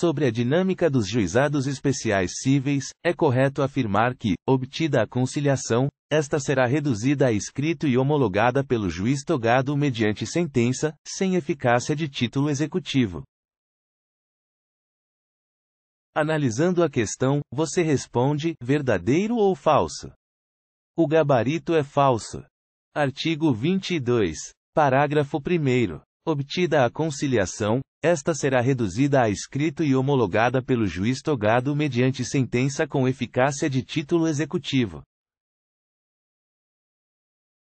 Sobre a dinâmica dos juizados especiais cíveis, é correto afirmar que, obtida a conciliação, esta será reduzida a escrito e homologada pelo juiz togado mediante sentença, sem eficácia de título executivo. Analisando a questão, você responde: verdadeiro ou falso? O gabarito é falso. Artigo 22. Parágrafo 1. Obtida a conciliação, esta será reduzida a escrito e homologada pelo juiz togado mediante sentença com eficácia de título executivo.